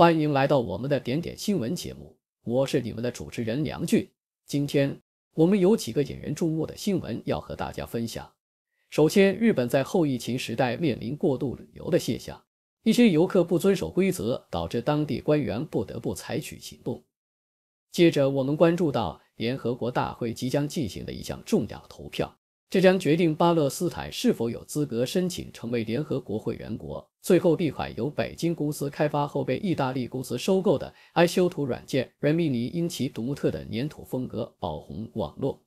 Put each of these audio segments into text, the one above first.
欢迎来到我们的点点新闻节目，我是你们的主持人梁俊。今天我们有几个引人注目的新闻要和大家分享。首先，日本在后疫情时代面临过度旅游的现象，一些游客不遵守规则，导致当地官员不得不采取行动。接着，我们关注到联合国大会即将进行的一项重要投票。这将决定巴勒斯坦是否有资格申请成为联合国会员国。最后，一款由北京公司开发后被意大利公司收购的 i 修图软件 Remini，因其独特的粘土风格爆红网络。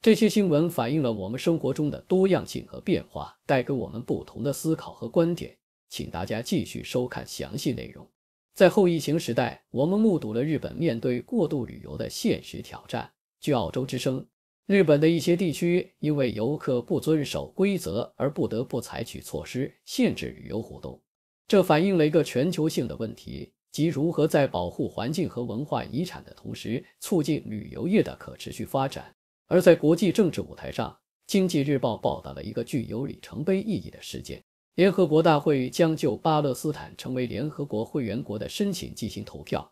这些新闻反映了我们生活中的多样性和变化，带给我们不同的思考和观点。请大家继续收看详细内容。在后疫情时代，我们目睹了日本面对过度旅游的现实挑战。据澳洲之声。日本的一些地区因为游客不遵守规则而不得不采取措施限制旅游活动，这反映了一个全球性的问题，即如何在保护环境和文化遗产的同时，促进旅游业的可持续发展。而在国际政治舞台上，《经济日报》报道了一个具有里程碑意义的事件：联合国大会将就巴勒斯坦成为联合国会员国的申请进行投票。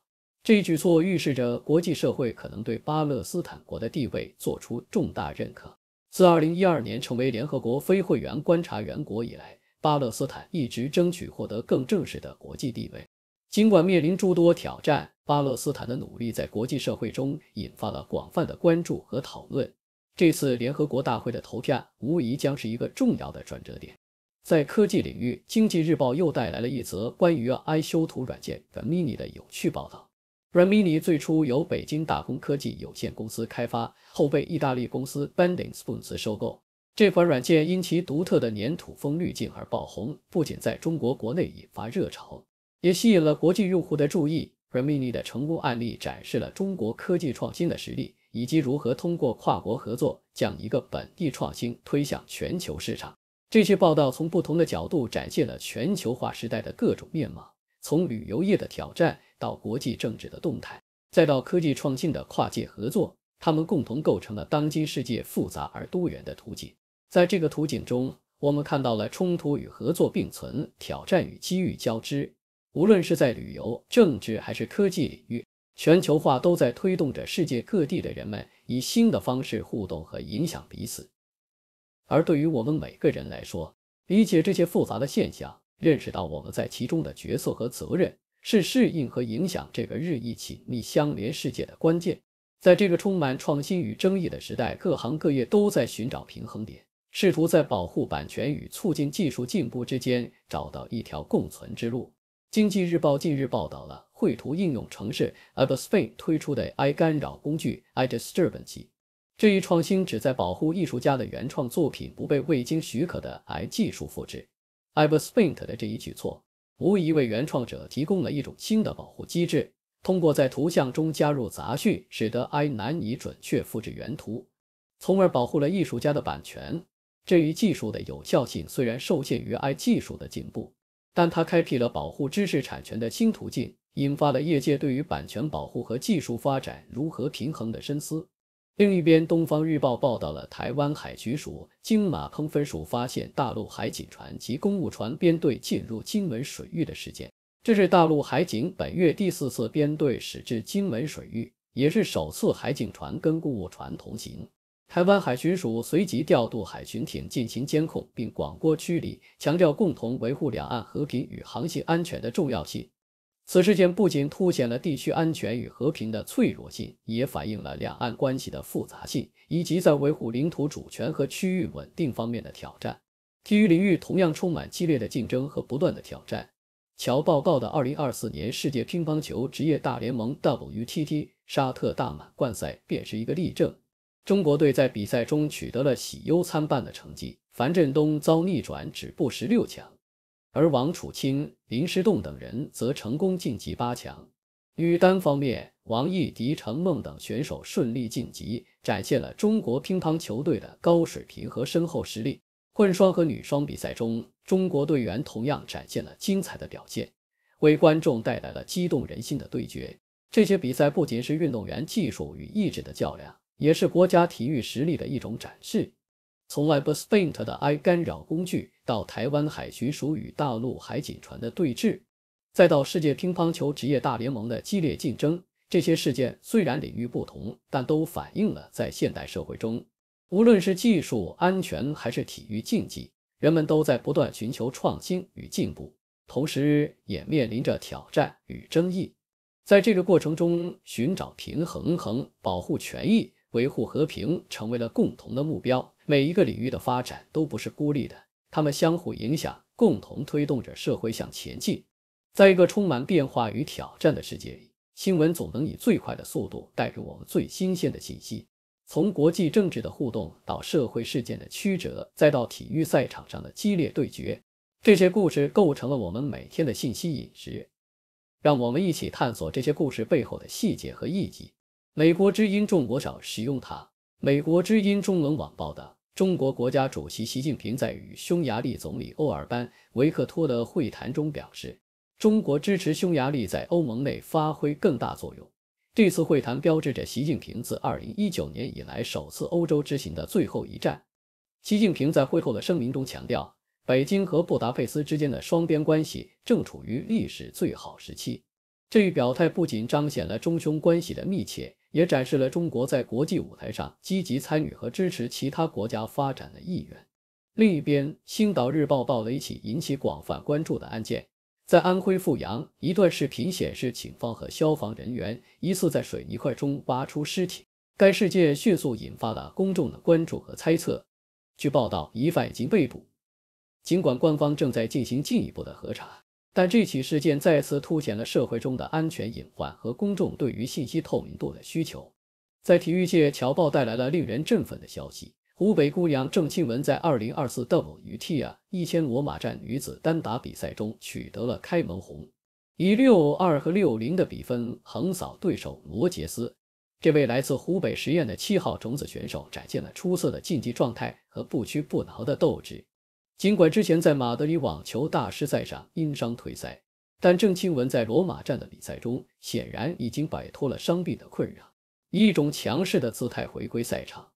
这一举措预示着国际社会可能对巴勒斯坦国的地位作出重大认可。自二零一二年成为联合国非会员观察员国以来，巴勒斯坦一直争取获得更正式的国际地位。尽管面临诸多挑战，巴勒斯坦的努力在国际社会中引发了广泛的关注和讨论。这次联合国大会的投票无疑将是一个重要的转折点。在科技领域，《经济日报》又带来了一则关于 i 修图软件 Gemini 的有趣报道。r a m i n i 最初由北京打工科技有限公司开发，后被意大利公司 Bending Spoons 收购。这款软件因其独特的粘土风滤镜而爆红，不仅在中国国内引发热潮，也吸引了国际用户的注意。Remini 的成功案例展示了中国科技创新的实力，以及如何通过跨国合作将一个本地创新推向全球市场。这些报道从不同的角度展现了全球化时代的各种面貌，从旅游业的挑战。到国际政治的动态，再到科技创新的跨界合作，它们共同构成了当今世界复杂而多元的图景。在这个图景中，我们看到了冲突与合作并存，挑战与机遇交织。无论是在旅游、政治还是科技领域，全球化都在推动着世界各地的人们以新的方式互动和影响彼此。而对于我们每个人来说，理解这些复杂的现象，认识到我们在其中的角色和责任。是适应和影响这个日益紧密相连世界的关键。在这个充满创新与争议的时代，各行各业都在寻找平衡点，试图在保护版权与促进技术进步之间找到一条共存之路。经济日报近日报道了绘图应用程式 Averspain 推出的 AI 干扰工具 i Disturb n 器。这一创新旨在保护艺术家的原创作品不被未经许可的 AI 技术复制。Averspain 的这一举措。无疑为原创者提供了一种新的保护机制，通过在图像中加入杂讯，使得 i 难以准确复制原图，从而保护了艺术家的版权。这一技术的有效性，虽然受限于 i 技术的进步，但它开辟了保护知识产权的新途径，引发了业界对于版权保护和技术发展如何平衡的深思。另一边，《东方日报》报道了台湾海巡署金马坑分署发现大陆海警船及公务船编队进入金门水域的事件。这是大陆海警本月第四次编队驶至金门水域，也是首次海警船跟公务船同行。台湾海巡署随即调度海巡艇进行监控，并广播驱离，强调共同维护两岸和平与航行安全的重要性。此事件不仅凸显了地区安全与和平的脆弱性，也反映了两岸关系的复杂性以及在维护领土主权和区域稳定方面的挑战。体育领域同样充满激烈的竞争和不断的挑战。乔报告的2024年世界乒乓球职业大联盟 WTT 沙特大满贯赛便是一个例证。中国队在比赛中取得了喜忧参半的成绩，樊振东遭逆转止步十六强。而王楚钦、林诗栋等人则成功晋级八强。女单方面，王艺迪、陈梦等选手顺利晋级，展现了中国乒乓球队的高水平和深厚实力。混双和女双比赛中，中国队员同样展现了精彩的表现，为观众带来了激动人心的对决。这些比赛不仅是运动员技术与意志的较量，也是国家体育实力的一种展示。从来 i n t AI 干扰工具。到台湾海巡署与大陆海警船的对峙，再到世界乒乓球职业大联盟的激烈竞争，这些事件虽然领域不同，但都反映了在现代社会中，无论是技术安全还是体育竞技，人们都在不断寻求创新与进步，同时也面临着挑战与争议。在这个过程中，寻找平衡、保护权益、维护和平成为了共同的目标。每一个领域的发展都不是孤立的。它们相互影响，共同推动着社会向前进。在一个充满变化与挑战的世界里，新闻总能以最快的速度带给我们最新鲜的信息。从国际政治的互动，到社会事件的曲折，再到体育赛场上的激烈对决，这些故事构成了我们每天的信息饮食。让我们一起探索这些故事背后的细节和意义。美国之音中国少使用它。美国之音中文网报道。中国国家主席习近平在与匈牙利总理欧尔班维克托的会谈中表示，中国支持匈牙利在欧盟内发挥更大作用。这次会谈标志着习近平自2019年以来首次欧洲之行的最后一站。习近平在会后的声明中强调，北京和布达佩斯之间的双边关系正处于历史最好时期。这一表态不仅彰显了中匈关系的密切，也展示了中国在国际舞台上积极参与和支持其他国家发展的意愿。另一边，《星岛日报》报了一起引起广泛关注的案件，在安徽阜阳，一段视频显示，警方和消防人员疑似在水泥块中挖出尸体。该事件迅速引发了公众的关注和猜测。据报道，疑犯已经被捕，尽管官方正在进行进一步的核查。但这起事件再次凸显了社会中的安全隐患和公众对于信息透明度的需求。在体育界，侨报带来了令人振奋的消息：湖北姑娘郑钦文在2024 WTA 一千罗马站女子单打比赛中取得了开门红，以6-2和6-0的比分横扫对手罗杰斯。这位来自湖北十堰的七号种子选手展现了出色的竞技状态和不屈不挠的斗志。尽管之前在马德里网球大师赛上因伤退赛，但郑钦文在罗马站的比赛中显然已经摆脱了伤病的困扰，以一种强势的姿态回归赛场。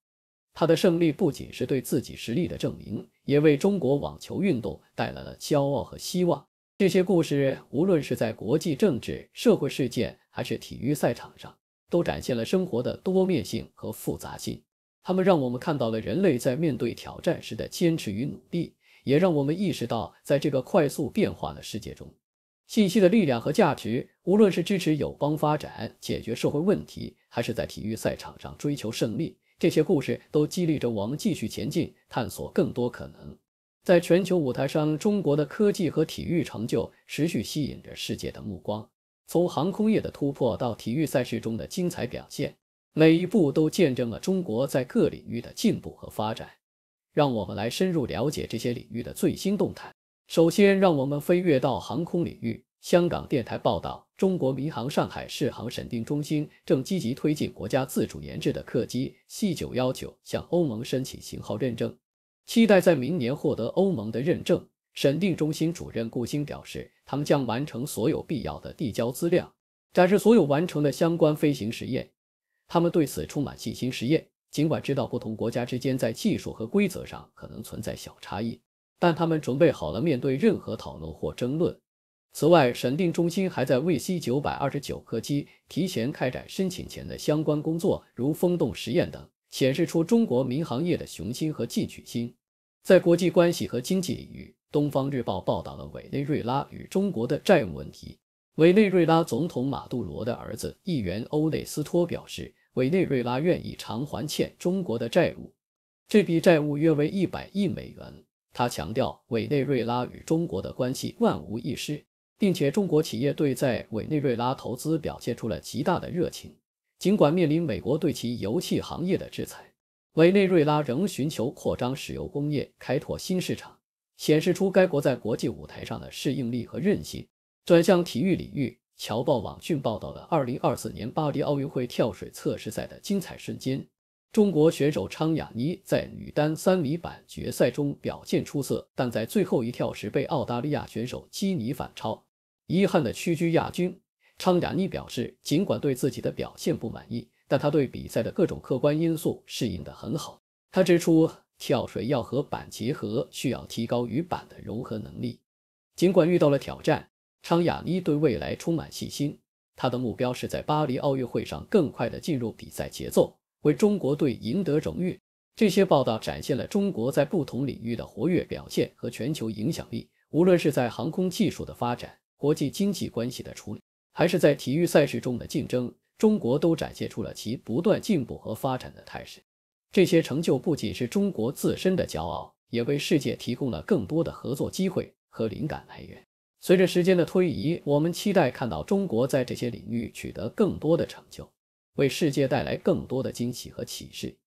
她的胜利不仅是对自己实力的证明，也为中国网球运动带来了骄傲和希望。这些故事无论是在国际政治、社会事件，还是体育赛场上，都展现了生活的多面性和复杂性。他们让我们看到了人类在面对挑战时的坚持与努力。也让我们意识到，在这个快速变化的世界中，信息的力量和价值，无论是支持友邦发展、解决社会问题，还是在体育赛场上追求胜利，这些故事都激励着我们继续前进，探索更多可能。在全球舞台上，中国的科技和体育成就持续吸引着世界的目光。从航空业的突破到体育赛事中的精彩表现，每一步都见证了中国在各领域的进步和发展。让我们来深入了解这些领域的最新动态。首先，让我们飞跃到航空领域。香港电台报道，中国民航上海试航审定中心正积极推进国家自主研制的客机 C 九幺九向欧盟申请型号认证，期待在明年获得欧盟的认证。审定中心主任顾星表示，他们将完成所有必要的递交资料，展示所有完成的相关飞行实验，他们对此充满信心。实验。尽管知道不同国家之间在技术和规则上可能存在小差异，但他们准备好了面对任何讨论或争论。此外，审定中心还在为 C 九百二十九客机提前开展申请前的相关工作，如风洞实验等，显示出中国民航业的雄心和进取心。在国际关系和经济领域，《东方日报》报道了委内瑞拉与中国的债务问题。委内瑞拉总统马杜罗的儿子、议员欧内斯托表示。委内瑞拉愿意偿还欠中国的债务，这笔债务约为一百亿美元。他强调，委内瑞拉与中国的关系万无一失，并且中国企业对在委内瑞拉投资表现出了极大的热情。尽管面临美国对其油气行业的制裁，委内瑞拉仍寻求扩张石油工业，开拓新市场，显示出该国在国际舞台上的适应力和韧性。转向体育领域。侨报网讯报道了2024年巴黎奥运会跳水测试赛的精彩瞬间。中国选手昌雅妮在女单三米板决赛中表现出色，但在最后一跳时被澳大利亚选手基尼反超，遗憾的屈居亚军。昌雅妮表示，尽管对自己的表现不满意，但她对比赛的各种客观因素适应得很好。她指出，跳水要和板结合，需要提高与板的融合能力。尽管遇到了挑战。昌雅妮对未来充满信心，她的目标是在巴黎奥运会上更快的进入比赛节奏，为中国队赢得荣誉。这些报道展现了中国在不同领域的活跃表现和全球影响力。无论是在航空技术的发展、国际经济关系的处理，还是在体育赛事中的竞争，中国都展现出了其不断进步和发展的态势。这些成就不仅是中国自身的骄傲，也为世界提供了更多的合作机会和灵感来源。随着时间的推移，我们期待看到中国在这些领域取得更多的成就，为世界带来更多的惊喜和启示。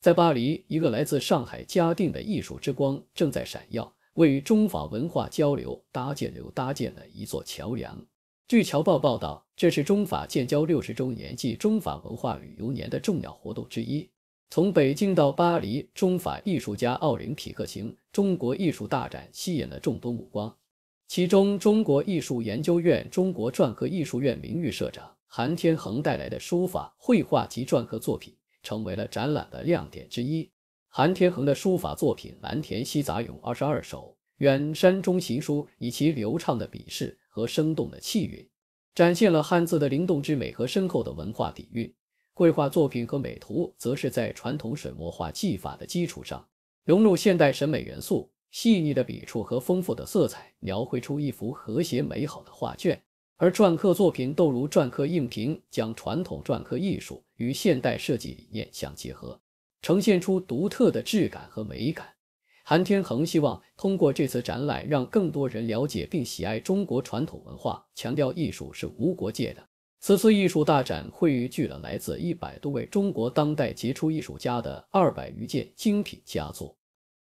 在巴黎，一个来自上海嘉定的艺术之光正在闪耀，为中法文化交流搭建留搭建了一座桥梁。据侨报报道，这是中法建交六十周年暨中法文化旅游年的重要活动之一。从北京到巴黎，中法艺术家奥林匹克行、中国艺术大展吸引了众多目光。其中，中国艺术研究院中国篆刻艺术院名誉社长韩天恒带来的书法、绘画及篆刻作品，成为了展览的亮点之一。韩天恒的书法作品《蓝田西杂咏二十二首》《远山中行书》，以其流畅的笔势和生动的气韵，展现了汉字的灵动之美和深厚的文化底蕴。绘画作品和美图，则是在传统水墨画技法的基础上，融入现代审美元素。细腻的笔触和丰富的色彩，描绘出一幅和谐美好的画卷。而篆刻作品《都如篆刻印屏》，将传统篆刻艺术与现代设计理念相结合，呈现出独特的质感和美感。韩天恒希望通过这次展览，让更多人了解并喜爱中国传统文化，强调艺术是无国界的。此次艺术大展汇聚了来自一百多位中国当代杰出艺术家的二百余件精品佳作。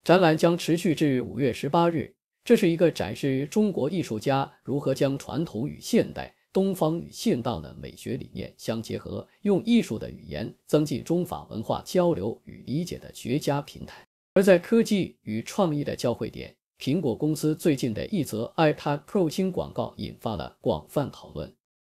展览将持续至五月十八日。这是一个展示中国艺术家如何将传统与现代、东方与现代的美学理念相结合，用艺术的语言增进中法文化交流与理解的绝佳平台。而在科技与创意的交汇点，苹果公司最近的一则 iPad Pro 新广告引发了广泛讨论。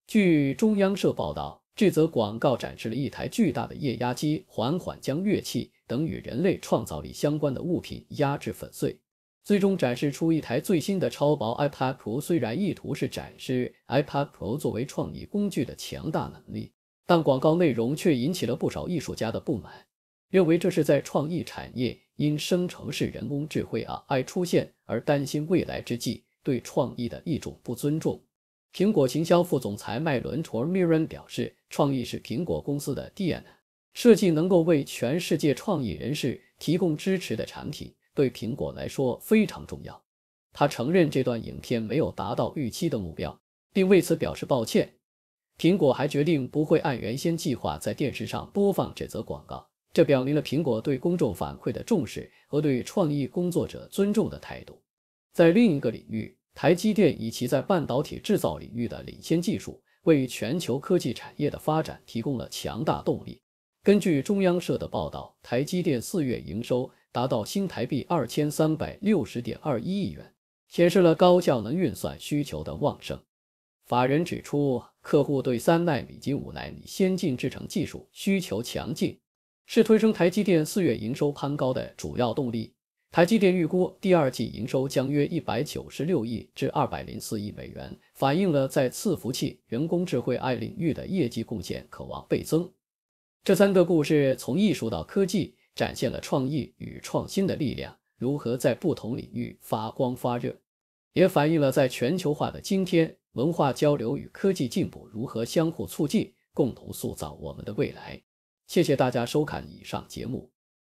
据中央社报道。这则广告展示了一台巨大的液压机，缓缓将乐器等与人类创造力相关的物品压制粉碎，最终展示出一台最新的超薄 iPad Pro。虽然意图是展示 iPad Pro 作为创意工具的强大能力，但广告内容却引起了不少艺术家的不满，认为这是在创意产业因生成式人工智慧 AI 出现而担心未来之际，对创意的一种不尊重。苹果营销副总裁麦伦·托尔米伦表示：“创意是苹果公司的 DNA，设计能够为全世界创意人士提供支持的产品对苹果来说非常重要。”他承认这段影片没有达到预期的目标，并为此表示抱歉。苹果还决定不会按原先计划在电视上播放这则广告，这表明了苹果对公众反馈的重视和对创意工作者尊重的态度。在另一个领域，台积电以其在半导体制造领域的领先技术，为全球科技产业的发展提供了强大动力。根据中央社的报道，台积电四月营收达到新台币二千三百六十点二一亿元，显示了高效能运算需求的旺盛。法人指出，客户对三纳米及五纳米先进制程技术需求强劲，是推升台积电四月营收攀高的主要动力。台积电预估第二季营收将约一百九十六亿至二百零四亿美元，反映了在伺服器、人工智慧爱领域的业绩贡献可望倍增。这三个故事从艺术到科技，展现了创意与创新的力量如何在不同领域发光发热，也反映了在全球化的今天，文化交流与科技进步如何相互促进，共同塑造我们的未来。谢谢大家收看以上节目。